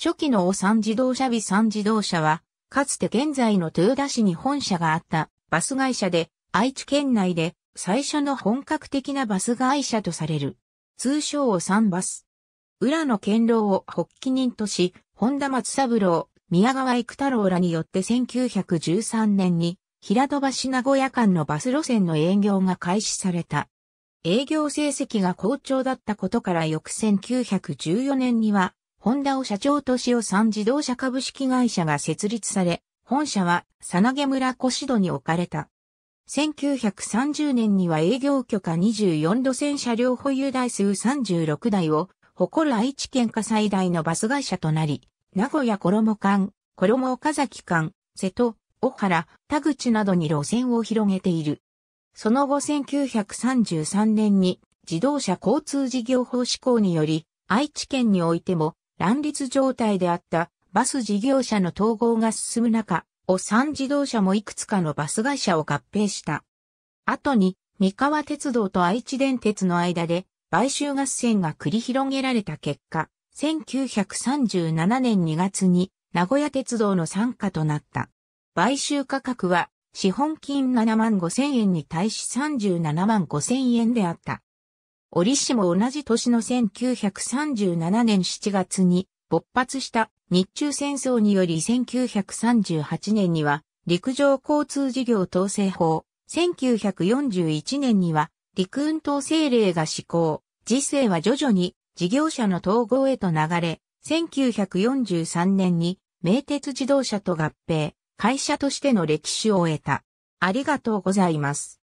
初期のオ産自動車ビ産自動車は、かつて現在の豊田市に本社があったバス会社で、愛知県内で最初の本格的なバス会社とされる。通称オ三バス。浦野健郎を発起人とし、本田松三郎、宮川育太郎らによって1913年に、平戸橋名古屋間のバス路線の営業が開始された。営業成績が好調だったことから翌1914年には、ホンダを社長としおさん自動車株式会社が設立され、本社は、さなげ村シ戸に置かれた。1930年には営業許可24路線車両保有台数36台を誇る愛知県下最大のバス会社となり、名古屋衣間、衣岡崎間、瀬戸、小原、田口などに路線を広げている。その後1933年に自動車交通事業法施行により、愛知県においても乱立状態であったバス事業者の統合が進む中、お産自動車もいくつかのバス会社を合併した。後に、三河鉄道と愛知電鉄の間で、買収合戦が繰り広げられた結果、1937年2月に名古屋鉄道の参加となった。買収価格は資本金7万5千円に対し37万5千円であった。折しも同じ年の1937年7月に勃発した日中戦争により1938年には陸上交通事業統制法、1941年には陸運統制令が施行、時世は徐々に事業者の統合へと流れ、1943年に名鉄自動車と合併、会社としての歴史を終えた。ありがとうございます。